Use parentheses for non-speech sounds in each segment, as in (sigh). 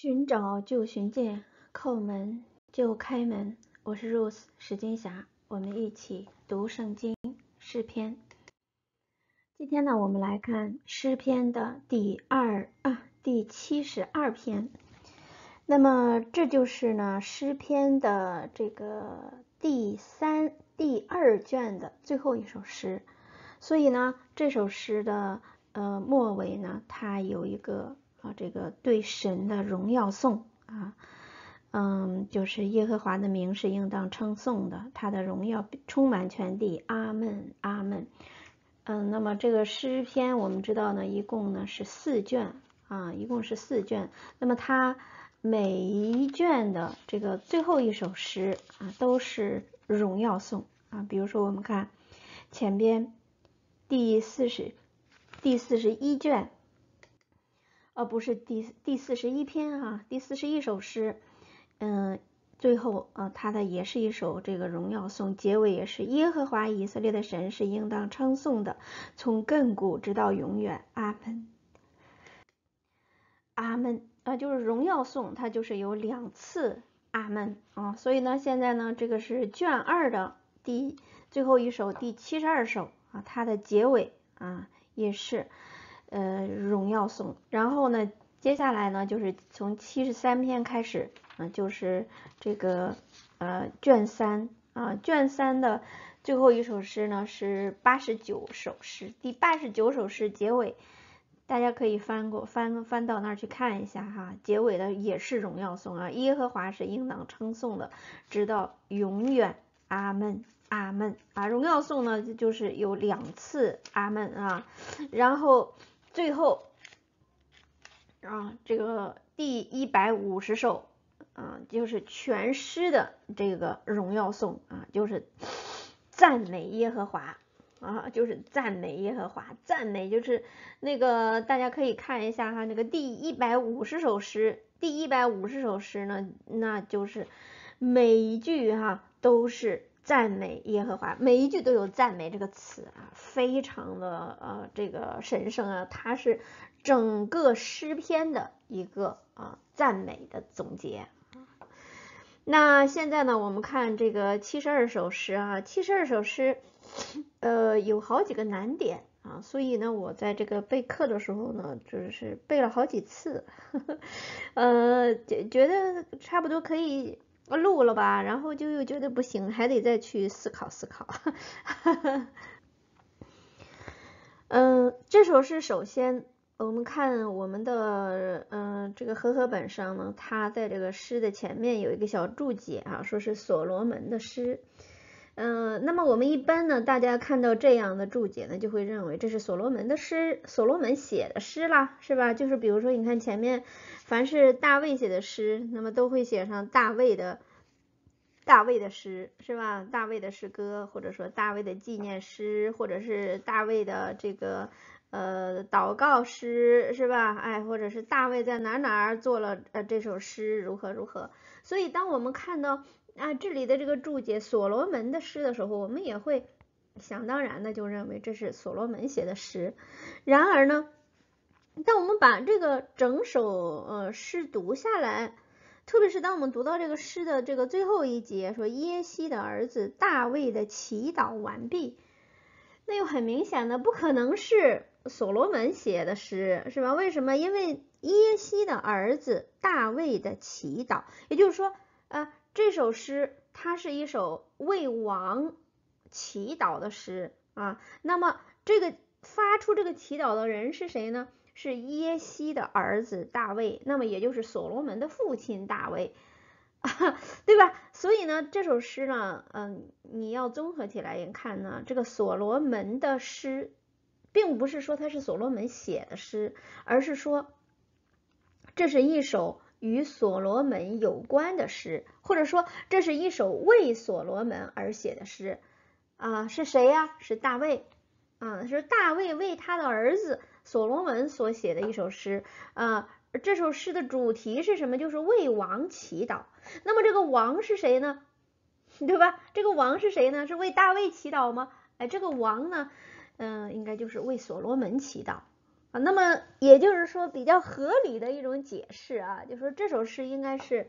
寻找就寻见，叩门就开门。我是 Rose 石金霞，我们一起读圣经诗篇。今天呢，我们来看诗篇的第二啊第七十二篇。那么，这就是呢诗篇的这个第三第二卷的最后一首诗。所以呢，这首诗的呃末尾呢，它有一个。啊，这个对神的荣耀颂啊，嗯，就是耶和华的名是应当称颂的，他的荣耀充满全地。阿门，阿门。嗯，那么这个诗篇我们知道呢，一共呢是四卷啊，一共是四卷。那么它每一卷的这个最后一首诗啊，都是荣耀颂啊。比如说我们看前边第四十、第四十一卷。啊，不是第第四十一篇啊，第四十一首诗，嗯，最后啊，他的也是一首这个荣耀颂，结尾也是耶和华以色列的神是应当称颂的，从亘古直到永远，阿门，阿门啊，就是荣耀颂，它就是有两次阿门啊，所以呢，现在呢，这个是卷二的第最后一首第七十二首啊，它的结尾啊也是。呃，荣耀颂。然后呢，接下来呢，就是从七十三篇开始，嗯，就是这个呃卷三啊，卷三的最后一首诗呢是八十九首诗，第八十九首诗结尾，大家可以翻过翻翻到那儿去看一下哈，结尾的也是荣耀颂啊，耶和华是应当称颂的，直到永远，阿门阿门啊，荣耀颂呢就是有两次阿门啊，然后。最后，啊，这个第一百五十首，啊，就是全诗的这个荣耀颂啊，就是赞美耶和华啊，就是赞美耶和华，赞美就是那个大家可以看一下哈，那个第一百五十首诗，第一百五十首诗呢，那就是每一句哈都是。赞美耶和华，每一句都有“赞美”这个词啊，非常的呃，这个神圣啊，它是整个诗篇的一个啊，赞美的总结那现在呢，我们看这个七十二首诗啊，七十二首诗，呃，有好几个难点啊，所以呢，我在这个备课的时候呢，就是背了好几次，呵 (laughs) 呵呃，觉觉得差不多可以。我录了吧，然后就又觉得不行，还得再去思考思考。(laughs) 嗯，这首诗首先我们看我们的嗯这个和合本上呢，它在这个诗的前面有一个小注解啊，说是所罗门的诗。嗯，那么我们一般呢，大家看到这样的注解呢，就会认为这是所罗门的诗，所罗门写的诗啦，是吧？就是比如说，你看前面凡是大卫写的诗，那么都会写上大卫的，大卫的诗是吧？大卫的诗歌，或者说大卫的纪念诗，或者是大卫的这个呃祷告诗是吧？哎，或者是大卫在哪哪儿做了呃这首诗如何如何？所以当我们看到。啊，这里的这个注解，所罗门的诗的时候，我们也会想当然的就认为这是所罗门写的诗。然而呢，当我们把这个整首呃诗读下来，特别是当我们读到这个诗的这个最后一节，说耶西的儿子大卫的祈祷完毕，那又很明显的不可能是所罗门写的诗，是吧？为什么？因为耶西的儿子大卫的祈祷，也就是说啊。这首诗，它是一首为王祈祷的诗啊。那么，这个发出这个祈祷的人是谁呢？是耶西的儿子大卫，那么也就是所罗门的父亲大卫，(laughs) 对吧？所以呢，这首诗呢，嗯，你要综合起来看呢，这个所罗门的诗，并不是说他是所罗门写的诗，而是说这是一首。与所罗门有关的诗，或者说这是一首为所罗门而写的诗，啊，是谁呀？是大卫，啊，是大卫为他的儿子所罗门所写的一首诗，啊，这首诗的主题是什么？就是为王祈祷。那么这个王是谁呢？(laughs) 对吧？这个王是谁呢？是为大卫祈祷吗？哎，这个王呢，嗯，应该就是为所罗门祈祷。啊，那么也就是说，比较合理的一种解释啊，就说这首诗应该是，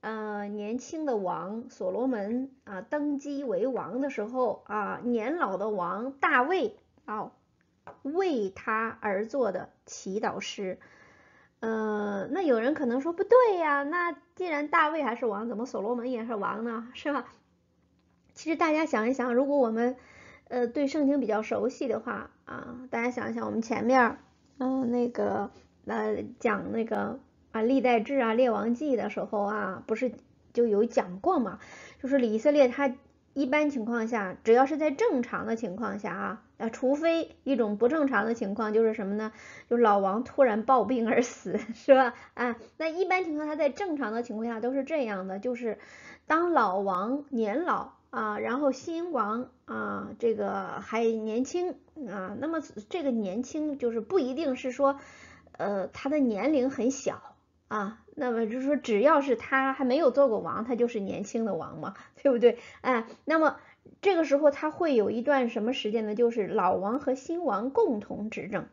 呃，年轻的王所罗门啊登基为王的时候啊，年老的王大卫啊为他而做的祈祷诗。呃，那有人可能说不对呀，那既然大卫还是王，怎么所罗门也是王呢？是吧？其实大家想一想，如果我们呃，对圣经比较熟悉的话啊，大家想一想，我们前面嗯那个呃讲那个啊历代志啊列王记的时候啊，不是就有讲过嘛？就是以色列他一般情况下，只要是在正常的情况下啊，啊，除非一种不正常的情况，就是什么呢？就老王突然暴病而死，(laughs) 是吧？啊，那一般情况他在正常的情况下都是这样的，就是当老王年老啊，然后新王。啊，这个还年轻啊，那么这个年轻就是不一定是说，呃，他的年龄很小啊，那么就是说，只要是他还没有做过王，他就是年轻的王嘛，(laughs) 对不对？哎，那么这个时候他会有一段什么时间呢？就是老王和新王共同执政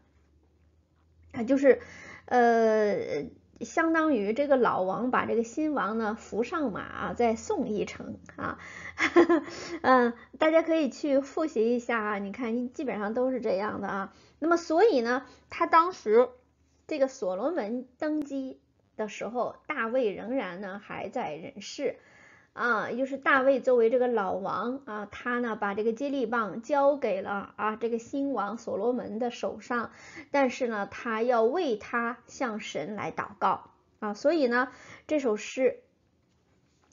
啊，就是，呃。相当于这个老王把这个新王呢扶上马，再送一程啊，(laughs) 嗯，大家可以去复习一下啊，你看，基本上都是这样的啊。那么，所以呢，他当时这个所罗门登基的时候，大卫仍然呢还在人世。啊，就是大卫作为这个老王啊，他呢把这个接力棒交给了啊这个新王所罗门的手上，但是呢他要为他向神来祷告啊，所以呢这首诗，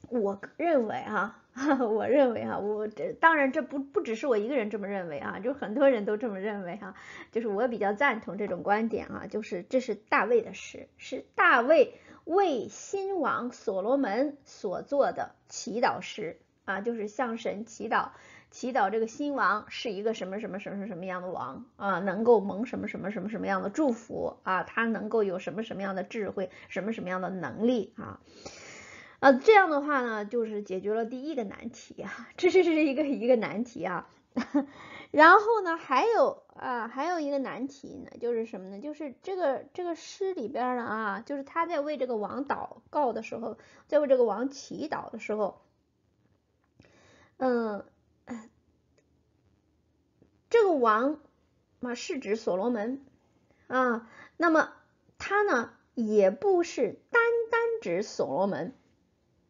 我认为啊，(laughs) 我认为啊，我这当然这不不只是我一个人这么认为啊，就很多人都这么认为哈，就是我比较赞同这种观点啊，就是这是大卫的诗，是大卫。为新王所罗门所做的祈祷诗啊，就是向神祈祷，祈祷这个新王是一个什么什么什么什么样的王啊，能够蒙什么什么什么什么样的祝福啊，他能够有什么什么样的智慧，什么什么样的能力啊，啊，这样的话呢，就是解决了第一个难题啊，(laughs) 这是是一个一个难题啊。然后呢，还有啊，还有一个难题呢，就是什么呢？就是这个这个诗里边呢啊，就是他在为这个王祷告的时候，在为这个王祈祷的时候，嗯，这个王嘛是指所罗门啊，那么他呢也不是单单指所罗门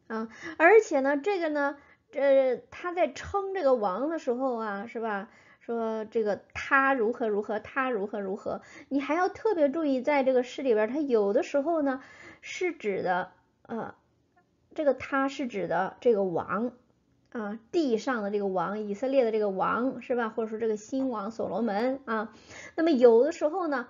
啊，而且呢，这个呢。这他在称这个王的时候啊，是吧？说这个他如何如何，他如何如何。你还要特别注意，在这个诗里边，他有的时候呢是指的呃，这个他是指的这个王啊，地上的这个王，以色列的这个王，是吧？或者说这个新王所罗门啊。那么有的时候呢，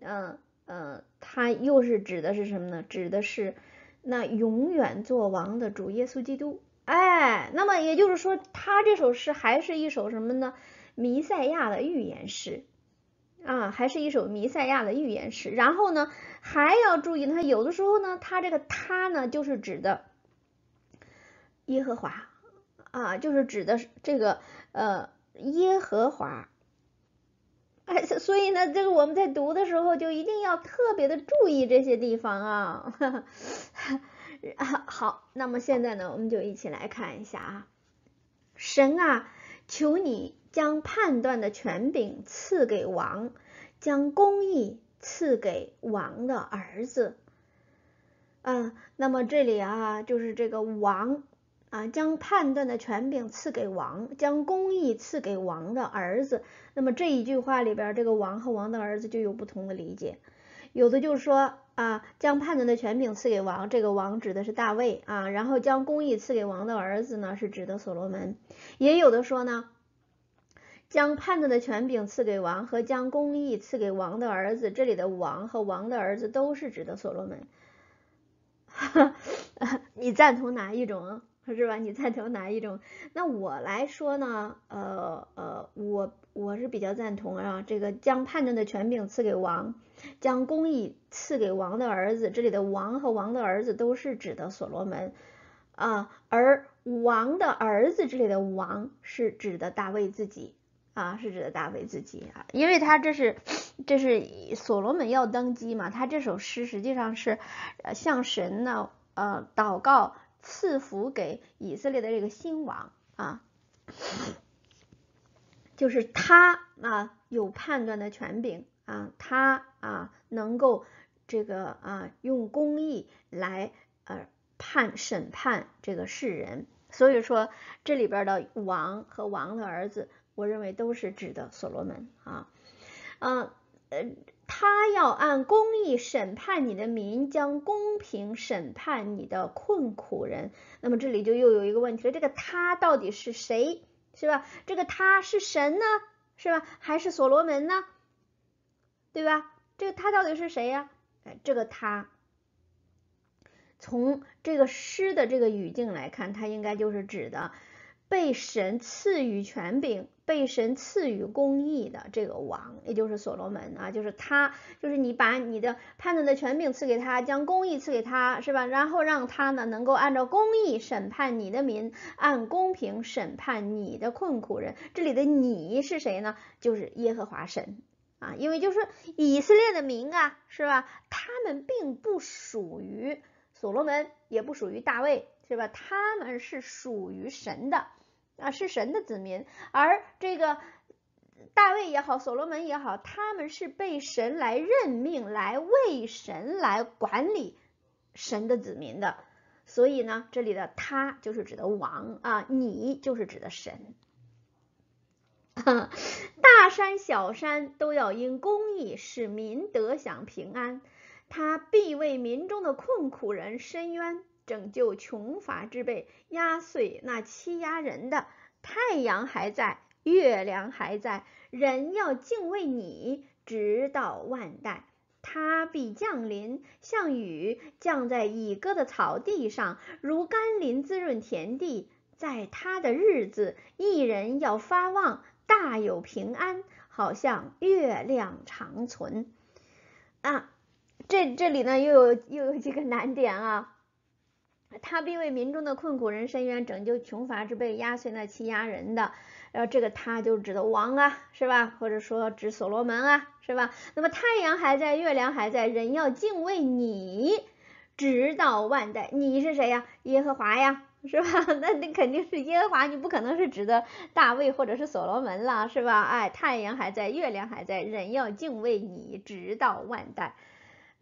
嗯嗯，他又是指的是什么呢？指的是那永远做王的主耶稣基督。哎，那么也就是说，他这首诗还是一首什么呢？弥赛亚的预言诗啊，还是一首弥赛亚的预言诗。然后呢，还要注意他有的时候呢，他这个他呢，就是指的耶和华啊，就是指的是这个呃耶和华。哎，所以呢，这个我们在读的时候就一定要特别的注意这些地方啊。(laughs) 好，那么现在呢，我们就一起来看一下啊，神啊，求你将判断的权柄赐给王，将公义赐给王的儿子。嗯，那么这里啊，就是这个王啊，将判断的权柄赐给王，将公义赐给王的儿子。那么这一句话里边，这个王和王的儿子就有不同的理解，有的就说。啊，将判断的权柄赐给王，这个王指的是大卫啊。然后将公义赐给王的儿子呢，是指的所罗门。也有的说呢，将判断的权柄赐给王和将公义赐给王的儿子，这里的王和王的儿子都是指的所罗门。(laughs) 你赞同哪一种是吧？你赞同哪一种？那我来说呢，呃呃，我。我是比较赞同啊，这个将判断的权柄赐给王，将公义赐给王的儿子。这里的王和王的儿子都是指的所罗门啊，而王的儿子这里的王是指的大卫自己啊，是指的大卫自己啊，因为他这是这是所罗门要登基嘛，他这首诗实际上是向神呢呃祷告，赐福给以色列的这个新王啊。就是他啊，有判断的权柄啊，他啊能够这个啊用公义来呃判审判这个世人，所以说这里边的王和王的儿子，我认为都是指的所罗门啊，嗯呃，他要按公义审判你的民，将公平审判你的困苦人，那么这里就又有一个问题了，这个他到底是谁？是吧？这个他是神呢，是吧？还是所罗门呢？对吧？这个他到底是谁呀？哎，这个他，从这个诗的这个语境来看，他应该就是指的。被神赐予权柄、被神赐予公义的这个王，也就是所罗门啊，就是他，就是你把你的判断的权柄赐给他，将公义赐给他，是吧？然后让他呢能够按照公义审判你的民，按公平审判你的困苦人。这里的你是谁呢？就是耶和华神啊，因为就是以色列的民啊，是吧？他们并不属于所罗门，也不属于大卫。是吧？他们是属于神的啊，是神的子民。而这个大卫也好，所罗门也好，他们是被神来任命，来为神来管理神的子民的。所以呢，这里的他就是指的王啊，你就是指的神。(laughs) 大山小山都要因公义使民得享平安，他必为民中的困苦人伸冤。拯救穷乏之辈，压碎那欺压人的太阳还在，月亮还在，人要敬畏你，直到万代，他必降临，像雨降在已割的草地上，如甘霖滋润田地，在他的日子，一人要发旺，大有平安，好像月亮长存啊。这这里呢，又有又有几个难点啊。他必为民众的困苦人伸冤，拯救穷乏之辈，压碎那欺压人的。然后这个他就指的王啊，是吧？或者说指所罗门啊，是吧？那么太阳还在，月亮还在，人要敬畏你，直到万代。你是谁呀？耶和华呀，是吧？(laughs) 那你肯定是耶和华，你不可能是指的大卫或者是所罗门了，是吧？哎，太阳还在，月亮还在，人要敬畏你，直到万代。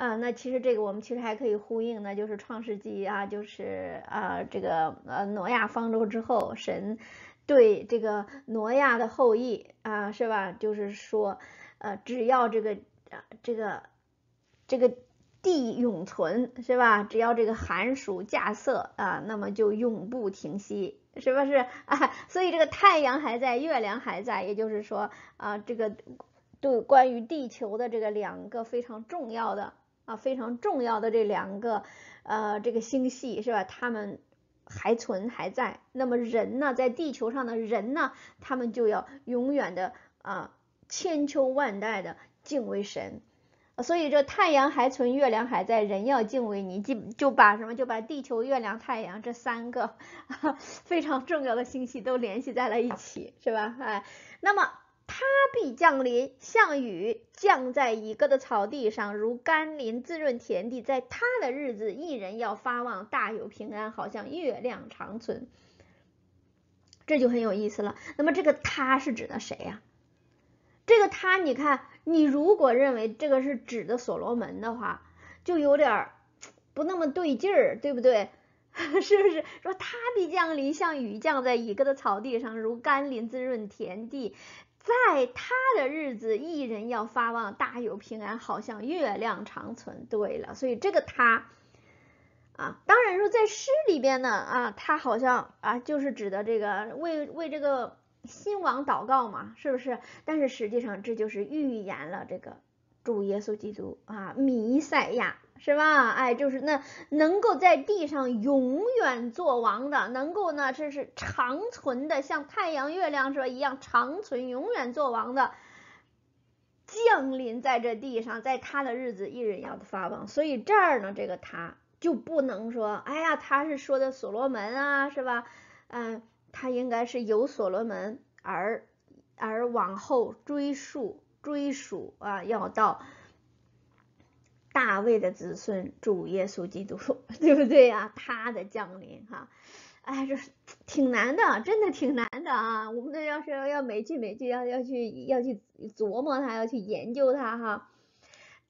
啊，那其实这个我们其实还可以呼应，呢，就是《创世纪》啊，就是啊这个呃挪亚方舟之后，神对这个挪亚的后裔啊，是吧？就是说，呃，只要这个这个这个地永存，是吧？只要这个寒暑假色啊，那么就永不停息，是不是啊？所以这个太阳还在，月亮还在，也就是说啊，这个对关于地球的这个两个非常重要的。啊，非常重要的这两个，呃，这个星系是吧？它们还存还在。那么人呢，在地球上的人呢，他们就要永远的啊，千秋万代的敬畏神。所以这太阳还存，月亮还在，人要敬畏你。就就把什么就把地球、月亮、太阳这三个 (laughs) 非常重要的星系都联系在了一起，是吧？哎，那么。他必降临，像雨降在乙哥的草地上，如甘霖滋润田地。在他的日子，一人要发旺，大有平安，好像月亮长存。这就很有意思了。那么，这个他是指的谁呀？这个他，你看，你如果认为这个是指的所罗门的话，就有点儿不那么对劲儿，对不对？(laughs) 是不是？说他必降临，像雨降在乙哥的草地上，如甘霖滋润田地。在他的日子，一人要发旺，大有平安，好像月亮长存。对了，所以这个他啊，当然说在诗里边呢啊，他好像啊就是指的这个为为这个新王祷告嘛，是不是？但是实际上这就是预言了这个主耶稣基督啊，弥赛亚。是吧？哎，就是那能够在地上永远做王的，能够呢，这是长存的，像太阳、月亮说一样长存、永远做王的降临在这地上，在他的日子，一人要发旺。所以这儿呢，这个他就不能说，哎呀，他是说的所罗门啊，是吧？嗯，他应该是由所罗门而而往后追溯、追溯啊，要到。大卫的子孙，主耶稣基督，(laughs) 对不对呀？他的降临，哈，哎，这挺难的，真的挺难的啊！我们这要是要每句每句要要去要去琢磨他，要去研究他，哈。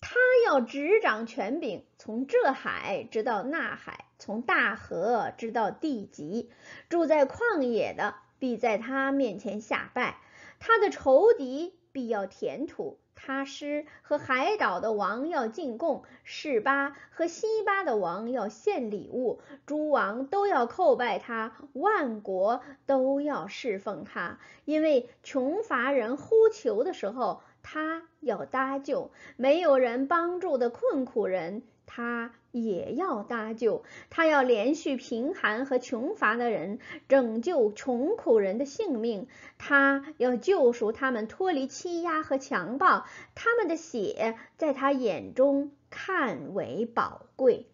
他要执掌权柄，从这海直到那海，从大河直到地极。住在旷野的，必在他面前下拜；他的仇敌，必要填土。喀什和海岛的王要进贡，士巴和西巴的王要献礼物，诸王都要叩拜他，万国都要侍奉他，因为穷乏人呼求的时候，他要搭救没有人帮助的困苦人。他也要搭救，他要连续贫寒和穷乏的人，拯救穷苦人的性命，他要救赎他们脱离欺压和强暴，他们的血在他眼中看为宝贵。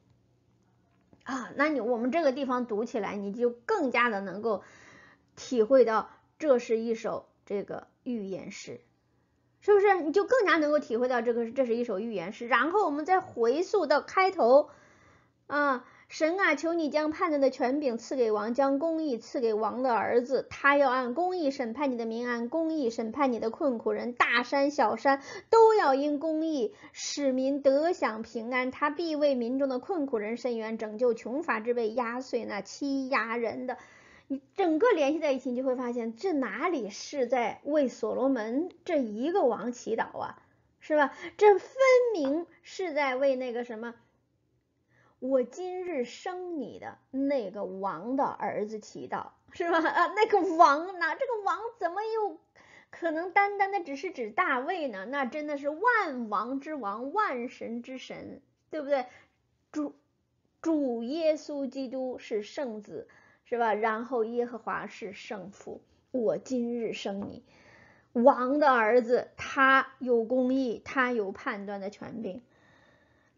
啊，那你我们这个地方读起来，你就更加的能够体会到，这是一首这个预言诗。是不是你就更加能够体会到这个？这是一首寓言诗。然后我们再回溯到开头，啊，神啊，求你将判断的权柄赐给王，将公义赐给王的儿子，他要按公义审判你的民，按公义审判你的困苦人，大山小山都要因公义使民得享平安，他必为民众的困苦人伸冤，拯救穷乏之辈，压碎那欺压人的。你整个联系在一起，你就会发现这哪里是在为所罗门这一个王祈祷啊，是吧？这分明是在为那个什么，我今日生你的那个王的儿子祈祷，是吧？啊，那个王呢？这个王怎么又可能单单的只是指大卫呢？那真的是万王之王，万神之神，对不对？主主耶稣基督是圣子。是吧？然后耶和华是圣父，我今日生你，王的儿子，他有公义，他有判断的权柄，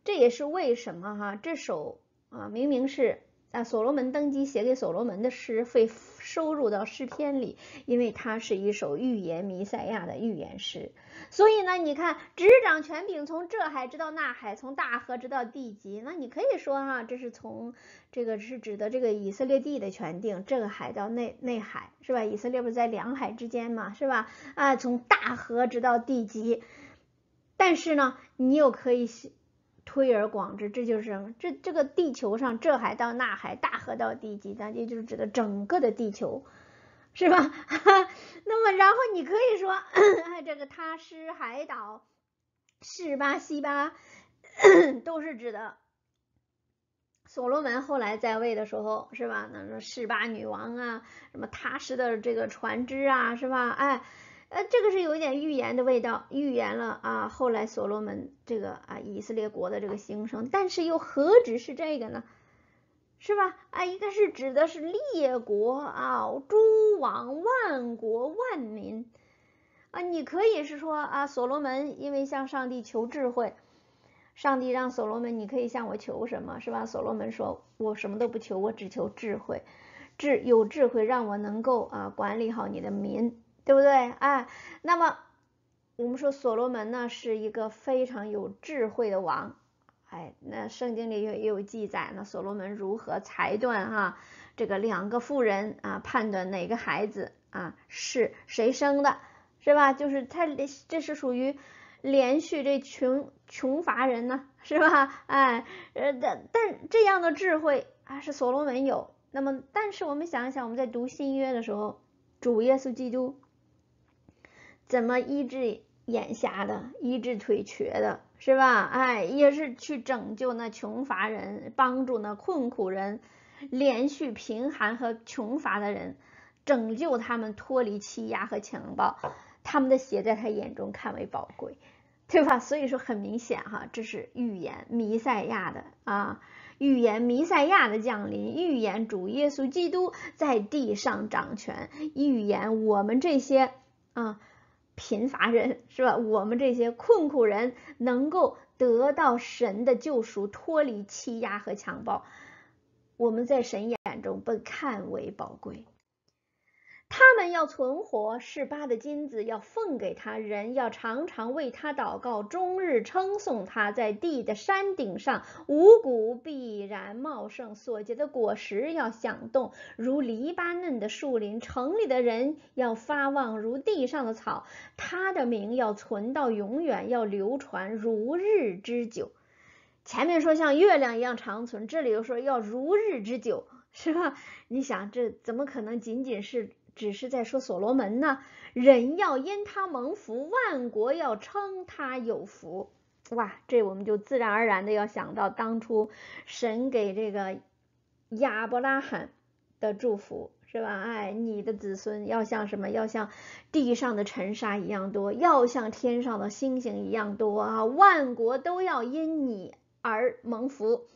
这也是为什么哈，这首啊明明是。啊，所罗门登基写给所罗门的诗会收入到诗篇里，因为它是一首预言弥赛亚的预言诗。所以呢，你看，执掌权柄从这海直到那海，从大河直到地极。那你可以说哈，这是从这个是指的这个以色列地的权定，这个海到内内海是吧？以色列不是在两海之间嘛，是吧？啊，从大河直到地极。但是呢，你又可以。推而广之，这就是这这个地球上这海到那海大河到地极咱也就是指的整个的地球，是吧？(laughs) 那么然后你可以说这个塔斯海岛，是巴西巴都是指的所罗门后来在位的时候，是吧？那说是巴女王啊，什么塔斯的这个船只啊，是吧？哎。呃，这个是有一点预言的味道，预言了啊，后来所罗门这个啊以色列国的这个兴盛，但是又何止是这个呢？是吧？啊，一个是指的是列国啊，诸王万国万民啊，你可以是说啊，所罗门因为向上帝求智慧，上帝让所罗门，你可以向我求什么？是吧？所罗门说，我什么都不求，我只求智慧，智有智慧让我能够啊管理好你的民。对不对？哎，那么我们说所罗门呢是一个非常有智慧的王，哎，那圣经里有有记载呢，所罗门如何裁断哈这个两个妇人啊，判断哪个孩子啊是谁生的，是吧？就是他这是属于连续这穷穷乏人呢，是吧？哎，呃，但但这样的智慧啊是所罗门有，那么但是我们想一想，我们在读新约的时候，主耶稣基督。怎么医治眼瞎的，医治腿瘸的，是吧？哎，也是去拯救那穷乏人，帮助那困苦人，连续贫寒和穷乏的人，拯救他们脱离欺压和强暴。他们的血在他眼中看为宝贵，对吧？所以说很明显哈，这是预言弥赛亚的啊，预言弥赛亚的降临，预言主耶稣基督在地上掌权，预言我们这些啊。贫乏人是吧？我们这些困苦人能够得到神的救赎，脱离欺压和强暴。我们在神眼中被看为宝贵。他们要存活，是巴的金子要奉给他人，要常常为他祷告，终日称颂他。在地的山顶上，五谷必然茂盛，所结的果实要响动，如黎巴嫩的树林。城里的人要发旺，如地上的草。他的名要存到永远，要流传如日之久。前面说像月亮一样长存，这里又说要如日之久，是吧？(laughs) 你想这怎么可能仅仅是？只是在说所罗门呢，人要因他蒙福，万国要称他有福。哇，这我们就自然而然的要想到当初神给这个亚伯拉罕的祝福，是吧？哎，你的子孙要像什么？要像地上的尘沙一样多，要像天上的星星一样多啊！万国都要因你而蒙福，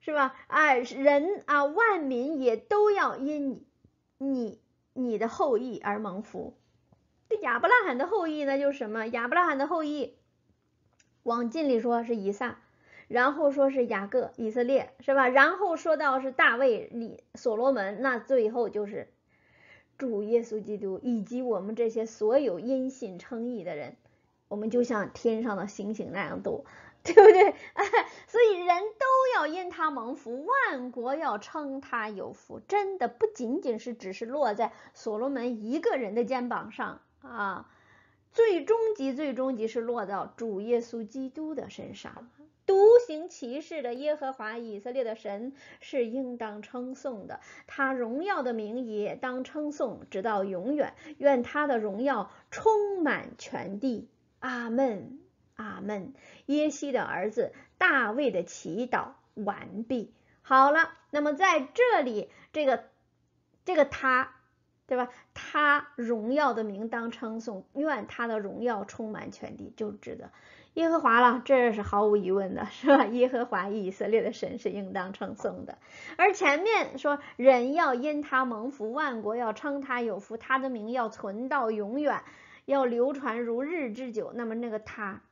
是吧？哎，人啊，万民也都要因你，你。你的后裔而蒙福，这亚伯拉罕的后裔那就是什么？亚伯拉罕的后裔，往近里说是以撒，然后说是雅各、以色列，是吧？然后说到是大卫、里所罗门，那最后就是主耶稣基督以及我们这些所有因信称义的人，我们就像天上的星星那样多。(laughs) 对不对？(laughs) 所以人都要因他蒙福，万国要称他有福。真的不仅仅是只是落在所罗门一个人的肩膀上啊，最终极最终极是落到主耶稣基督的身上。独行其事的耶和华以色列的神是应当称颂的，他荣耀的名也当称颂，直到永远。愿他的荣耀充满全地。阿门。阿门。耶西的儿子大卫的祈祷完毕。好了，那么在这里，这个这个他，对吧？他荣耀的名当称颂，愿他的荣耀充满全地，就指的耶和华了。这是毫无疑问的，是吧？耶和华以色列的神是应当称颂的。而前面说，人要因他蒙福，万国要称他有福，他的名要存到永远，要流传如日之久。那么那个他。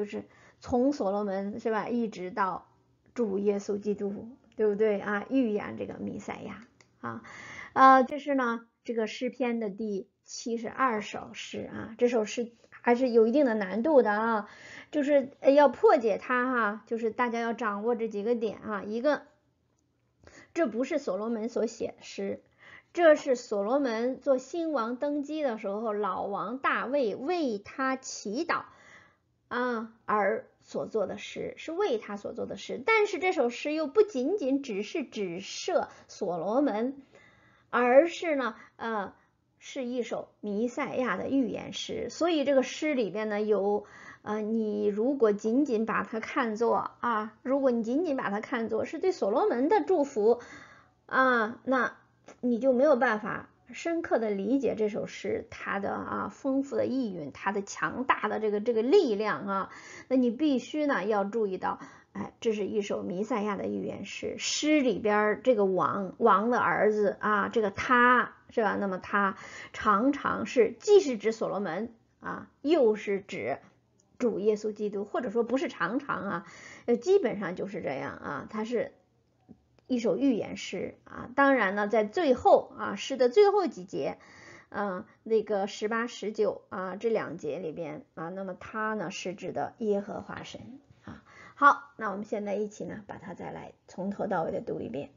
就是从所罗门是吧，一直到主耶稣基督，对不对啊？预言这个弥赛亚啊，呃，这是呢这个诗篇的第七十二首诗啊，这首诗还是有一定的难度的啊，就是要破解它哈，就是大家要掌握这几个点啊，一个，这不是所罗门所写的诗，这是所罗门做新王登基的时候，老王大卫为他祈祷。啊，而所做的诗是为他所做的诗，但是这首诗又不仅仅只是只设所罗门，而是呢，呃，是一首弥赛亚的预言诗。所以这个诗里边呢，有啊，你如果仅仅把它看作啊，如果你仅仅把它看作是对所罗门的祝福啊，那你就没有办法。深刻的理解这首诗，它的啊丰富的意蕴，它的强大的这个这个力量啊，那你必须呢要注意到，哎，这是一首弥赛亚的预言诗，诗里边这个王王的儿子啊，这个他是吧？那么他常常是既是指所罗门啊，又是指主耶稣基督，或者说不是常常啊，呃，基本上就是这样啊，他是。一首寓言诗啊，当然呢，在最后啊诗的最后几节，啊那个十八、十九啊这两节里边啊，那么它呢是指的耶和华神啊。好，那我们现在一起呢把它再来从头到尾的读一遍，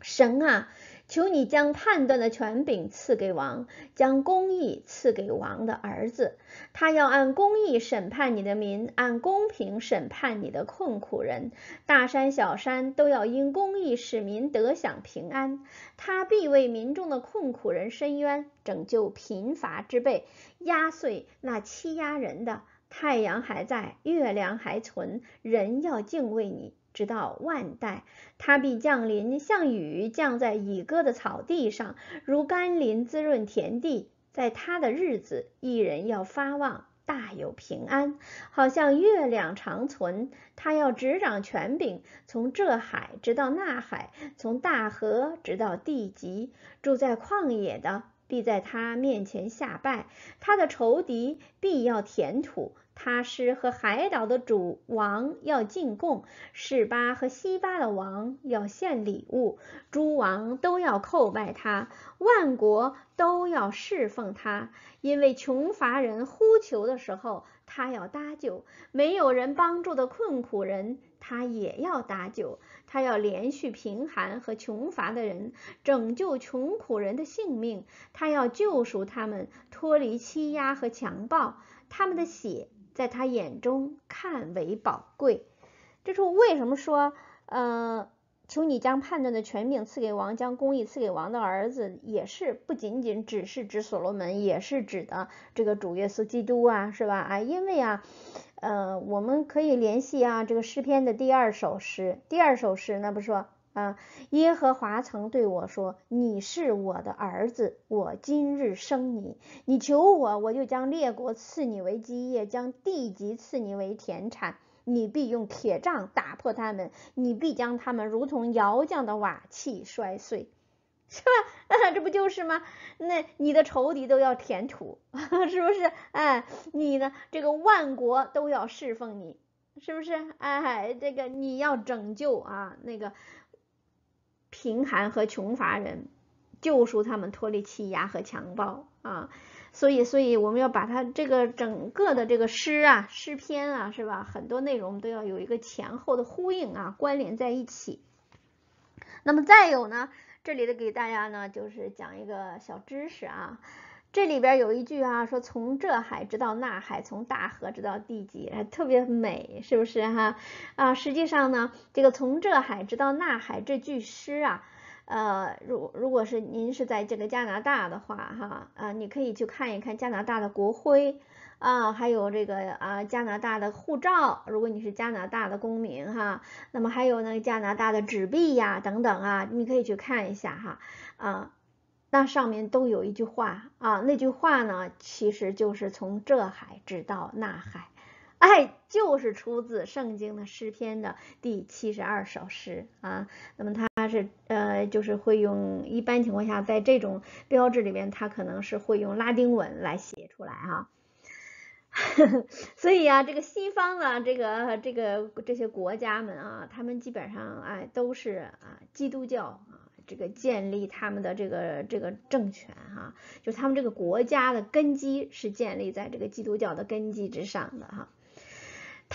神啊。求你将判断的权柄赐给王，将公义赐给王的儿子。他要按公义审判你的民，按公平审判你的困苦人。大山小山都要因公义使民得享平安。他必为民众的困苦人伸冤，拯救贫乏之辈，压碎那欺压人的。太阳还在，月亮还存，人要敬畏你。直到万代，他必降临，像雨降在已割的草地上，如甘霖滋润田地。在他的日子，一人要发旺，大有平安，好像月亮长存。他要执掌权柄，从这海直到那海，从大河直到地极。住在旷野的，必在他面前下拜；他的仇敌必要填土。他师和海岛的主王要进贡，士巴和西巴的王要献礼物，诸王都要叩拜他，万国都要侍奉他。因为穷乏人呼求的时候，他要搭救；没有人帮助的困苦人，他也要搭救。他要连续贫寒和穷乏的人，拯救穷苦人的性命，他要救赎他们，脱离欺压和强暴，他们的血。在他眼中看为宝贵，这是为什么说呃，求你将判断的权柄赐给王，将公义赐给王的儿子，也是不仅仅只是指所罗门，也是指的这个主耶稣基督啊，是吧？啊，因为啊，呃，我们可以联系啊，这个诗篇的第二首诗，第二首诗那不是说。啊！耶和华曾对我说：“你是我的儿子，我今日生你。你求我，我就将列国赐你为基业，将地级赐你为田产。你必用铁杖打破他们，你必将他们如同窑匠的瓦器摔碎，(laughs) 是吧？啊，(laughs) 这不就是吗？那你的仇敌都要填土，(laughs) 是不是？哎，你呢？这个万国都要侍奉你，是不是？哎，这个你要拯救啊，那个。贫寒和穷乏人，救赎他们脱离欺压和强暴啊！所以，所以我们要把它这个整个的这个诗啊、诗篇啊，是吧？很多内容都要有一个前后的呼应啊，关联在一起。那么再有呢，这里的给大家呢就是讲一个小知识啊。这里边有一句啊，说从这海直到那海，从大河直到地极，特别美，是不是哈？啊，实际上呢，这个从这海直到那海这句诗啊，呃，如如果是您是在这个加拿大的话哈，啊，你可以去看一看加拿大的国徽啊，还有这个啊加拿大的护照，如果你是加拿大的公民哈，那么还有那个加拿大的纸币呀等等啊，你可以去看一下哈，啊。那上面都有一句话啊，那句话呢，其实就是从这海直到那海，哎，就是出自圣经的诗篇的第七十二首诗啊。那么它是呃，就是会用一般情况下，在这种标志里面，它可能是会用拉丁文来写出来哈。(laughs) 所以啊，这个西方啊，这个这个这些国家们啊，他们基本上哎都是啊基督教啊。这个建立他们的这个这个政权哈，就他们这个国家的根基是建立在这个基督教的根基之上的哈。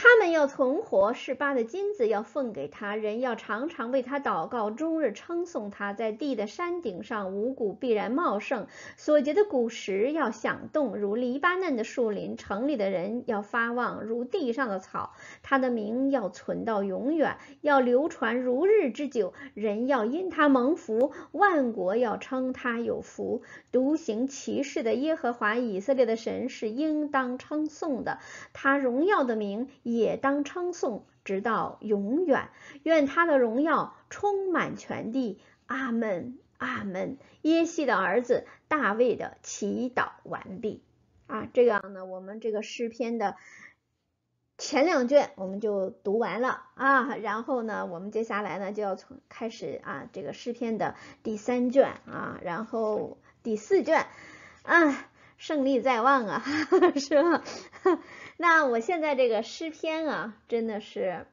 他们要存活，是巴的金子要奉给他人，要常常为他祷告，终日称颂他。在地的山顶上，五谷必然茂盛；所结的果实要响动，如黎巴嫩的树林。城里的人要发旺，如地上的草。他的名要存到永远，要流传如日之久。人要因他蒙福，万国要称他有福。独行其事的耶和华以色列的神是应当称颂的，他荣耀的名。也当称颂，直到永远。愿他的荣耀充满全地。阿门，阿门。耶西的儿子大卫的祈祷完毕。啊，这样呢，我们这个诗篇的前两卷我们就读完了啊。然后呢，我们接下来呢就要从开始啊，这个诗篇的第三卷啊，然后第四卷，啊，胜利在望啊，(laughs) 是吧？那我现在这个诗篇啊，真的是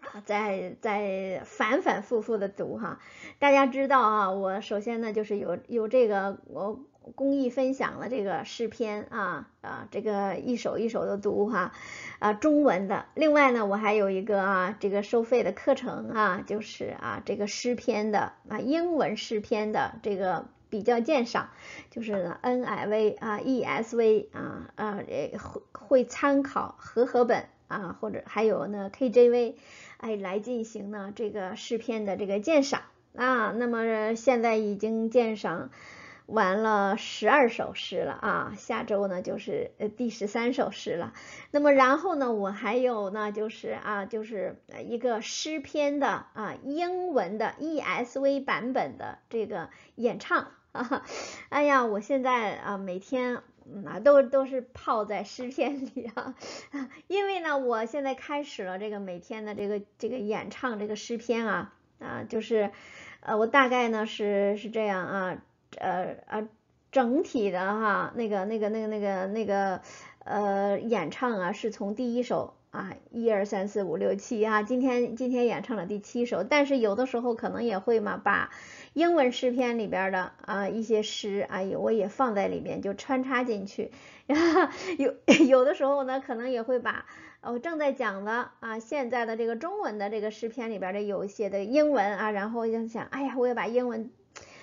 啊，在在反反复复的读哈。大家知道啊，我首先呢就是有有这个我公益分享的这个诗篇啊啊，这个一首一首的读哈啊中文的。另外呢，我还有一个啊这个收费的课程啊，就是啊这个诗篇的啊英文诗篇的这个。比较鉴赏就是 NIV 啊 ESV 啊啊也会会参考和合本啊或者还有呢 KJV 哎来进行呢这个诗篇的这个鉴赏啊那么现在已经鉴赏完了十二首诗了啊下周呢就是呃第十三首诗了那么然后呢我还有呢就是啊就是一个诗篇的啊英文的 ESV 版本的这个演唱。(laughs) 哎呀，我现在啊每天啊都都是泡在诗篇里啊，(laughs) 因为呢，我现在开始了这个每天的这个这个演唱这个诗篇啊啊，就是呃我大概呢是是这样啊呃呃整体的哈那个那个那个那个那个呃演唱啊是从第一首啊一二三四五六七啊今天今天演唱了第七首，但是有的时候可能也会嘛把。英文诗篇里边的啊一些诗，啊，也我也放在里面，就穿插进去。然 (laughs) 后有有的时候呢，可能也会把我正在讲的啊现在的这个中文的这个诗篇里边的有一些的英文啊，然后就想，哎呀，我也把英文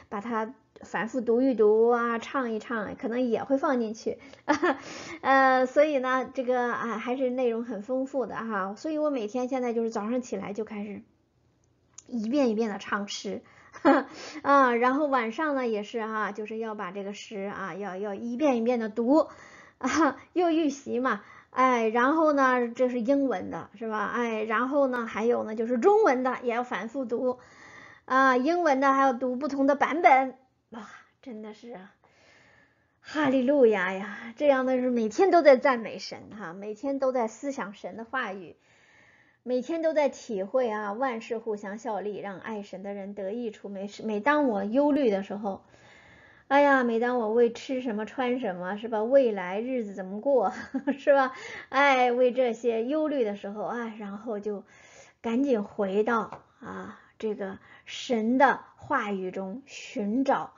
把它反复读一读啊，唱一唱，可能也会放进去。(laughs) 呃，所以呢，这个啊还是内容很丰富的哈。所以我每天现在就是早上起来就开始一遍一遍的唱诗。啊，(laughs) 然后晚上呢也是哈，就是要把这个诗啊，要要一遍一遍的读啊，又预习嘛，哎，然后呢，这是英文的是吧？哎，然后呢，还有呢，就是中文的也要反复读啊，英文的还要读不同的版本，哇，真的是哈利路亚呀！这样的是每天都在赞美神哈，每天都在思想神的话语。每天都在体会啊，万事互相效力，让爱神的人得益处。每每当我忧虑的时候，哎呀，每当我为吃什么穿什么，是吧？未来日子怎么过，(laughs) 是吧？哎，为这些忧虑的时候啊，然后就赶紧回到啊这个神的话语中寻找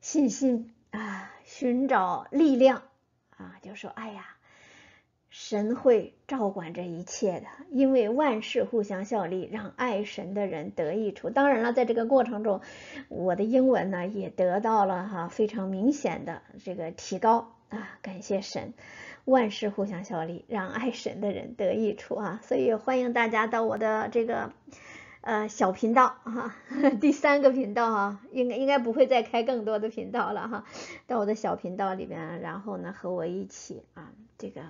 信心啊，寻找力量啊，就说哎呀。神会照管这一切的，因为万事互相效力，让爱神的人得益处。当然了，在这个过程中，我的英文呢也得到了哈非常明显的这个提高啊，感谢神，万事互相效力，让爱神的人得益处啊。所以欢迎大家到我的这个呃小频道啊，(laughs) 第三个频道啊，应该应该不会再开更多的频道了哈。到我的小频道里边，然后呢和我一起啊这个。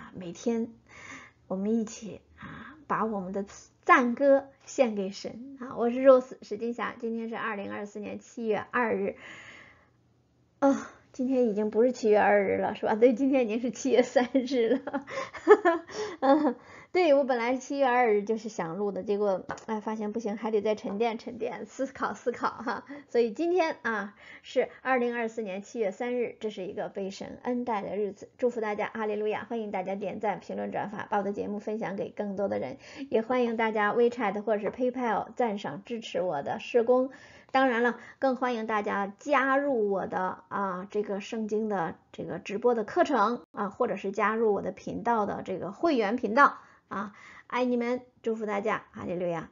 啊，每天，我们一起啊，把我们的赞歌献给神啊！我是 Rose 史金霞，今天是二零二四年七月二日。哦，今天已经不是七月二日了，是吧？对，今天已经是七月三日了。哈哈，嗯。对我本来七月二日就是想录的，结果哎，发现不行，还得再沉淀沉淀，思考思考哈。所以今天啊是二零二四年七月三日，这是一个被神恩待的日子，祝福大家，阿利路亚！欢迎大家点赞、评论、转发，把我的节目分享给更多的人，也欢迎大家 WeChat 或者是 PayPal 赞赏支持我的施工。当然了，更欢迎大家加入我的啊这个圣经的这个直播的课程啊，或者是加入我的频道的这个会员频道。啊，爱你们，祝福大家，哈利路亚。